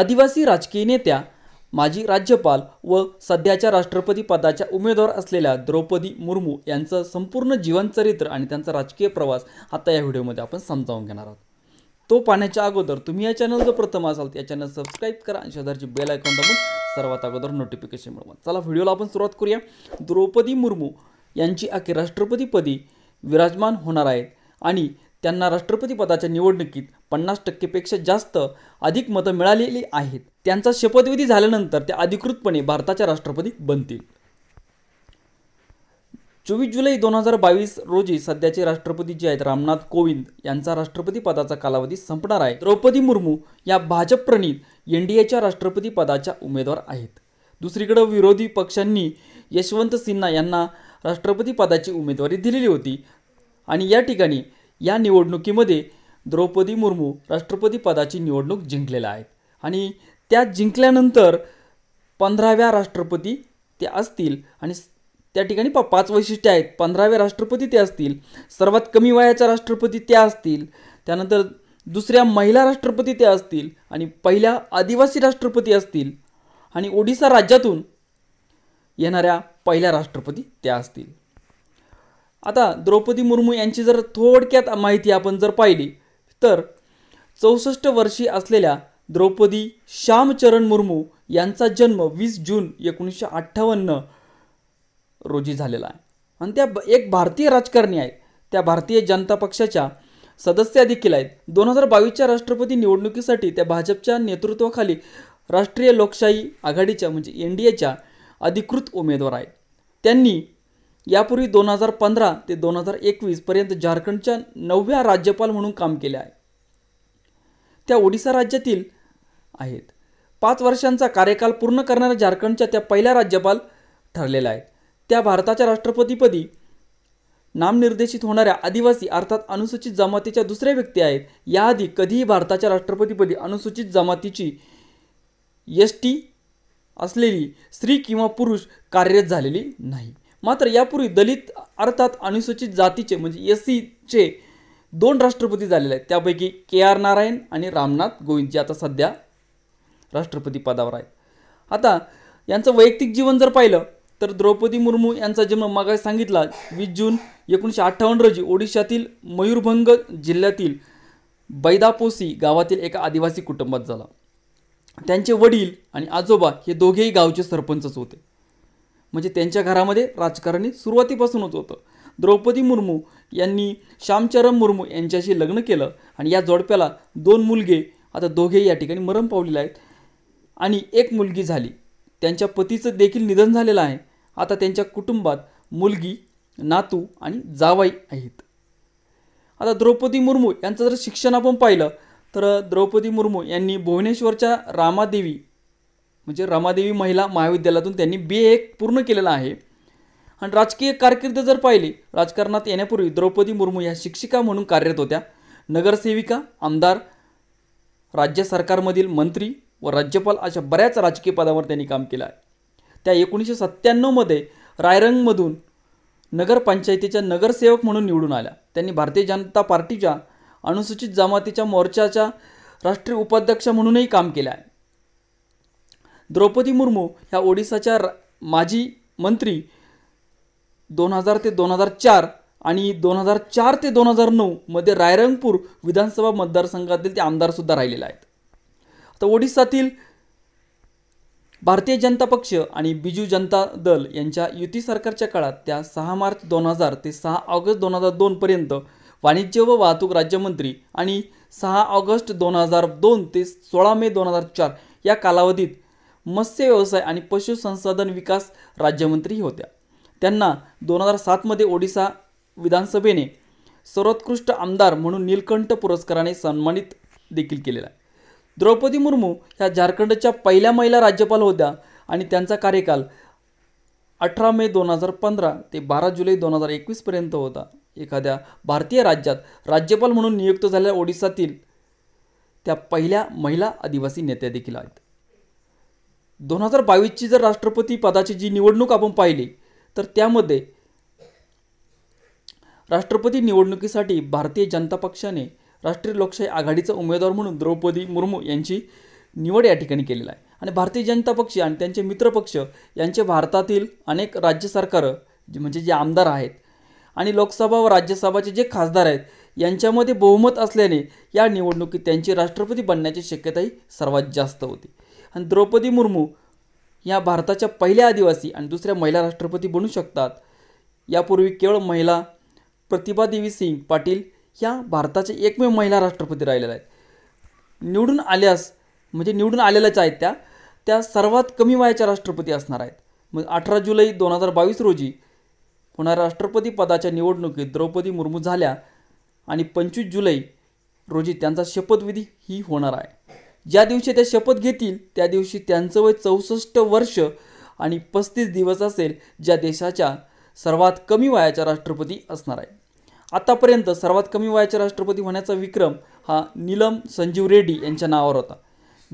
आदिवासी राजकीय नेत्या माजी राज्यपाल व सध्याच्या राष्ट्रपती पदाच्या उमेदवार असलेल्या द्रौपदी मुर्मू यांचं संपूर्ण जीवनचरित्र आणि त्यांचा राजकीय प्रवास आता या व्हिडिओमध्ये आपण समजावून घेणार आहोत तो पाहण्याच्या अगोदर तुम्ही या चॅनल जर प्रथम असाल या चॅनल सबस्क्राईब करा आणि शेजारची बेल ऐकून दाबून सर्वात अगोदर नोटिफिकेशन मिळवा चला व्हिडिओला आपण सुरुवात करूया द्रौपदी मुर्मू यांची अखेर राष्ट्रपतीपदी विराजमान होणार आहेत आणि त्यांना राष्ट्रपती पदाच्या निवडणुकीत पन्नास टक्केपेक्षा जास्त अधिक मतं मिळालेली आहेत त्यांचा शपथविधी झाल्यानंतर ते अधिकृतपणे भारताच्या राष्ट्रपती बनतील चोवीस जुलै दोन हजार बावीस रोजी सध्याचे राष्ट्रपती जे आहेत रामनाथ कोविंद यांचा राष्ट्रपती पदाचा कालावधी संपणार आहे द्रौपदी मुर्मू या भाजपप्रणीत एन डी एच्या राष्ट्रपती पदाच्या उमेदवार आहेत दुसरीकडं विरोधी पक्षांनी यशवंत सिन्हा यांना राष्ट्रपती पदाची उमेदवारी दिलेली होती आणि या ठिकाणी या निवडणुकीमध्ये द्रौपदी मुर्मू राष्ट्रपती पदाची निवडणूक जिंकलेल्या आहेत आणि त्या जिंकल्यानंतर पंधराव्या राष्ट्रपती ते असतील आणि त्या ठिकाणी पा पाच वैशिष्ट्य आहेत पंधराव्या राष्ट्रपती ते असतील सर्वात कमी वयाच्या राष्ट्रपती त्या असतील त्यानंतर दुसऱ्या महिला राष्ट्रपती त्या असतील आणि पहिल्या आदिवासी राष्ट्रपती असतील आणि ओडिसा राज्यातून येणाऱ्या पहिल्या राष्ट्रपती त्या असतील आता द्रौपदी मुर्मू यांची जर थोडक्यात माहिती आपण जर पाहिली तर चौसष्ट वर्षी असलेल्या द्रौपदी श्यामचरण मुर्मू यांचा जन्म वीस जून एकोणीसशे अठ्ठावन्न रोजी झालेला आहे आणि त्या एक भारतीय राजकारणी आहेत त्या भारतीय जनता पक्षाच्या सदस्य देखील आहेत दोन हजार बावीसच्या राष्ट्रपती निवडणुकीसाठी त्या भाजपच्या नेतृत्वाखाली राष्ट्रीय लोकशाही आघाडीच्या म्हणजे एन डी एच्या अधिकृत उमेदवार आहेत त्यांनी यापूर्वी दोन हजार पंधरा ते दोन हजार एकवीसपर्यंत झारखंडच्या नवव्या राज्यपाल म्हणून काम केले आहे त्या ओडिसा राज्यातील आहेत पाच वर्षांचा कार्यकाल पूर्ण करणाऱ्या झारखंडच्या त्या पहिल्या राज्यपाल ठरलेल्या आहेत त्या भारताच्या राष्ट्रपतीपदी नामनिर्देशित होणाऱ्या आदिवासी अर्थात अनुसूचित जमातीच्या दुसऱ्या व्यक्ती आहेत याआधी कधीही भारताच्या राष्ट्रपतीपदी अनुसूचित जमातीची यष्टी असलेली स्त्री किंवा पुरुष कार्यरत झालेली नाही मात्र यापूर्वी दलित अर्थात अनुसूचित जातीचे म्हणजे एस सीचे दोन राष्ट्रपती झालेले आहेत त्यापैकी के आर नारायण आणि रामनाथ गोविंद जे आता सध्या राष्ट्रपती पदावर आहेत आता यांचं वैयक्तिक जीवन जर पाहिलं तर द्रौपदी मुर्मू यांचा जन्म मागास सांगितला वीस जून एकोणीसशे अठ्ठावन्न रोजी ओडिशातील मयूरभंग जिल्ह्यातील बैदापोसी गावातील एका आदिवासी कुटुंबात झाला त्यांचे वडील आणि आजोबा हे दोघेही गावचे सरपंचच होते म्हणजे त्यांच्या घरामध्ये राजकारणी सुरुवातीपासूनच होतं द्रौपदी मुर्मू यांनी श्यामचरम मुर्मू यांच्याशी लग्न केलं आणि या जोडप्याला दोन मुलगे आता दोघे या ठिकाणी मरण पावलेले आहेत आणि एक मुलगी झाली त्यांच्या पतीचं देखील निधन झालेलं आहे आता त्यांच्या कुटुंबात मुलगी नातू आणि जावाई आहेत आता द्रौपदी मुर्मू यांचं जर शिक्षण आपण पाहिलं तर द्रौपदी मुर्मू यांनी भुवनेश्वरच्या रामादेवी म्हणजे रमादेवी महिला महाविद्यालयातून त्यांनी बी पूर्ण केलेलं आहे आणि राजकीय कारकिर्द जर पाहिली राजकारणात येण्यापूर्वी द्रौपदी मुर्मू या शिक्षिका म्हणून कार्यरत होत्या नगरसेविका आमदार राज्य सरकारमधील मंत्री व राज्यपाल अशा बऱ्याच राजकीय पदावर त्यांनी काम केलं आहे त्या एकोणीसशे सत्त्याण्णवमध्ये रायरंगमधून नगरपंचायतीच्या नगरसेवक म्हणून निवडून आल्या त्यांनी भारतीय जनता पार्टीच्या अनुसूचित जमातीच्या मोर्चाच्या राष्ट्रीय उपाध्यक्ष म्हणूनही काम केलं आहे द्रौपदी मुर्मू ह्या ओडिसाच्या माजी मंत्री दोन हजार ते दोन हजार चार आणि दोन हजार चार ते दोन हजार नऊमध्ये रायरंगपूर विधानसभा मतदारसंघातील ते आमदारसुद्धा राहिलेले आहेत आता ओडिसातील भारतीय जनता पक्ष आणि बिजू जनता दल यांच्या युती सरकारच्या काळात त्या सहा मार्च दोन हजार ते सहा ऑगस्ट दोन हजार दोनपर्यंत वाणिज्य व वाहतूक राज्यमंत्री आणि सहा ऑगस्ट दोन हजार दोन ते सोळा मे दोन हजार चार या कालावधीत मत्स्य व्यवसाय आणि पशुसंसाधन विकास राज्यमंत्रीही होत्या त्यांना दोन हजार सातमध्ये ओडिसा विधानसभेने सर्वोत्कृष्ट आमदार म्हणून नीलकंठ पुरस्काराने सन्मानित देखील केलेला आहे द्रौपदी मुर्मू ह्या झारखंडच्या पहिल्या महिला राज्यपाल होत्या आणि त्यांचा कार्यकाल अठरा मे दोन हजार पंधरा ते बारा जुलै दोन हजार एकवीसपर्यंत होता एखाद्या भारतीय राज्यात राज्यपाल म्हणून नियुक्त झालेल्या ओडिसातील त्या पहिल्या महिला आदिवासी नेत्या देखील आहेत दोन हजार बावीसची जर राष्ट्रपती पदाची जी निवडणूक आपण पाहिली तर त्यामध्ये राष्ट्रपती निवडणुकीसाठी भारतीय जनता पक्षाने राष्ट्रीय लोकशाही आघाडीचा उमेदवार म्हणून द्रौपदी मुर्मू यांची निवड या ठिकाणी केलेला आहे आणि भारतीय जनता पक्ष आणि त्यांचे मित्रपक्ष यांचे भारतातील अनेक राज्य सरकारं म्हणजे जे आमदार आहेत आणि लोकसभा व राज्यसभाचे जे खासदार आहेत यांच्यामध्ये बहुमत असल्याने या निवडणुकीत त्यांची राष्ट्रपती बनण्याची शक्यताही सर्वात जास्त होती आणि द्रौपदी मुर्मू या भारताच्या पहिल्या आदिवासी आणि दुसऱ्या महिला राष्ट्रपती बनू शकतात यापूर्वी केवळ महिला प्रतिभा देवी सिंग पाटील ह्या भारताच्या एकमेव महिला राष्ट्रपती राहिलेल्या आहेत निवडून आल्यास म्हणजे निवडून आलेल्याच आहेत त्या त्या सर्वात कमी वयाच्या राष्ट्रपती असणार आहेत मग अठरा जुलै दोन हजार बावीस रोजी होणाऱ्या राष्ट्रपती पदाच्या निवडणुकीत द्रौपदी मुर्मू झाल्या आणि पंचवीस जुलै रोजी त्यांचा शपथविधी ही होणार आहे ज्या दिवशी त्या शपथ घेतील त्या दिवशी त्यांचं वय चौसष्ट वर्ष आणि पस्तीस दिवस असेल ज्या देशाच्या सर्वात कमी वयाच्या राष्ट्रपती असणार आहे आतापर्यंत सर्वात कमी वयाच्या राष्ट्रपती होण्याचा विक्रम हा नीलम संजीव रेड्डी यांच्या नावावर होता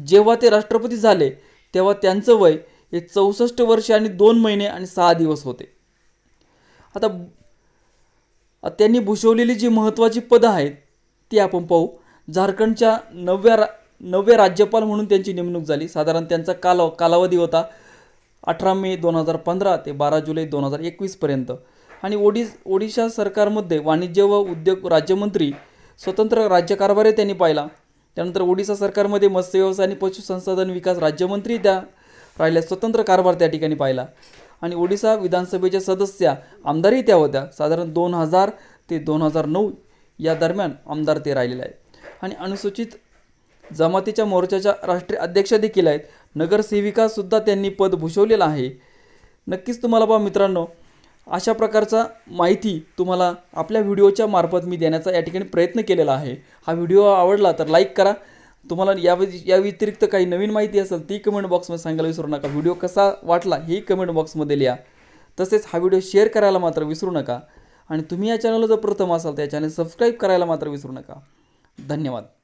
जेव्हा ते राष्ट्रपती झाले तेव्हा त्यांचं वय हे चौसष्ट वर्ष आणि दोन महिने आणि सहा दिवस होते आता त्यांनी भूषवलेली जी महत्त्वाची पदं आहेत ती आपण पाहू झारखंडच्या नवव्या रा नवे राज्यपाल म्हणून त्यांची नेमणूक झाली साधारण त्यांचा काल कालावधी होता अठरा मे दोन हजार पंधरा ते बारा जुलै दोन हजार एकवीसपर्यंत आणि ओडिस ओडिशा सरकारमध्ये वाणिज्य व उद्योग राज्यमंत्री स्वतंत्र राज्यकारभारही त्यांनी पाहिला त्यानंतर ओडिशा सरकारमध्ये मत्स्यव्यवसाय आणि पशुसंसाधन विकास राज्यमंत्री त्या राहिल्या स्वतंत्र कारभार त्या ठिकाणी पाहिला आणि ओडिशा विधानसभेच्या सदस्या आमदारही त्या होत्या साधारण दोन हजार ते दोन हजार नऊ या दरम्यान आमदार ते राहिलेले आहेत आणि अनुसूचित जमातीच्या मोर्चाच्या राष्ट्रीय अध्यक्ष देखील आहेत नगरसेविकासुद्धा त्यांनी पद भूषवलेलं आहे नक्कीच तुम्हाला बा मित्रांनो अशा प्रकारचा माहिती तुम्हाला आपल्या व्हिडिओच्या मार्फत मी देण्याचा या ठिकाणी प्रयत्न केलेला आहे हा व्हिडिओ आवडला तर लाईक करा तुम्हाला या या व्यतिरिक्त काही नवीन माहिती असेल ती कमेंट बॉक्समध्ये सांगायला विसरू नका व्हिडिओ कसा वाटला हेही कमेंट बॉक्समध्ये लिहा तसेच हा व्हिडिओ शेअर करायला मात्र विसरू नका आणि तुम्ही या चॅनलला जर प्रथम असाल तर या चॅनल सबस्क्राईब करायला मात्र विसरू नका धन्यवाद